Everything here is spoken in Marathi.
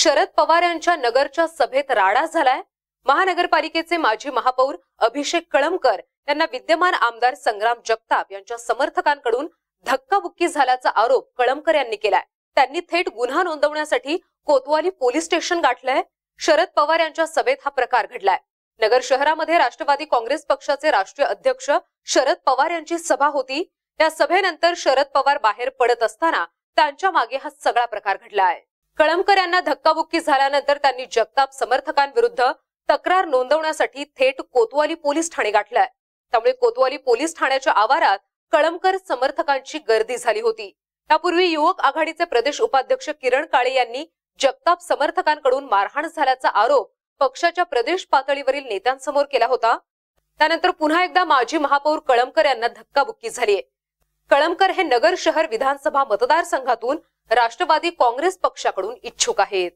शरद पवार यांच्या नगरच्या सभेत राडा झालाय महानगरपालिकेचे माजी महापौर अभिषेक कळमकर यांना विद्यमान आमदार संग्राम जगताप यांच्या समर्थकांकडून धक्काबुक्की झाल्याचा आरोप कळमकर यांनी केलाय त्यांनी थेट गुन्हा नोंदवण्यासाठी कोतवाली पोलीस स्टेशन गाठलंय शरद पवार यांच्या सभेत हा प्रकार घडलाय नगर शहरामध्ये राष्ट्रवादी काँग्रेस पक्षाचे राष्ट्रीय अध्यक्ष शरद पवार यांची सभा होती या सभेनंतर शरद पवार बाहेर पडत असताना त्यांच्या मागे हा सगळा प्रकार घडला आहे कळमकर यांना धक्काबुक्की झाल्यानंतर त्यांनी जगताप समर्थकांविरुद्ध तक्रार नोंदवण्यासाठी थेट कोतवाली पोलीस ठाणे गाठलाय त्यामुळे कोतवाली पोलीस ठाण्याच्या आवारात कळमकर समर्थकांची गर्दी झाली होती त्यापूर्वी युवक आघाडीचे प्रदेश उपाध्यक्ष किरण काळे यांनी जगताप समर्थकांकडून मारहाण झाल्याचा आरोप पक्षाच्या प्रदेश पातळीवरील नेत्यांसमोर केला होता त्यानंतर पुन्हा एकदा माजी महापौर कळमकर यांना धक्काबुक्की झालीय कळमकर हे नगर शहर विधानसभा मतदारसंघातून राष्ट्रवादी काँग्रेस पक्षाकडून इच्छुक आहेत